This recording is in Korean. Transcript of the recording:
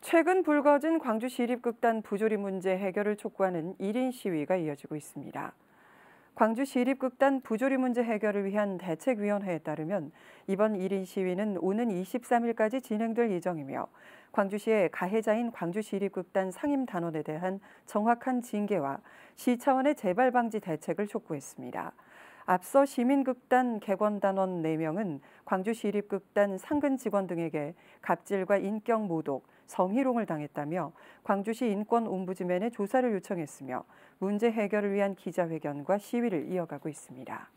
최근 불거진 광주 시립극단 부조리 문제 해결을 촉구하는 1인 시위가 이어지고 있습니다. 광주 시립극단 부조리 문제 해결을 위한 대책위원회에 따르면 이번 1인 시위는 오는 23일까지 진행될 예정이며 광주시의 가해자인 광주 시립극단 상임 단원에 대한 정확한 징계와 시 차원의 재발 방지 대책을 촉구했습니다. 앞서 시민극단 개관단원 4명은 광주시립극단 상근 직원 등에게 갑질과 인격 모독, 성희롱을 당했다며 광주시 인권온부지맨에 조사를 요청했으며 문제 해결을 위한 기자회견과 시위를 이어가고 있습니다.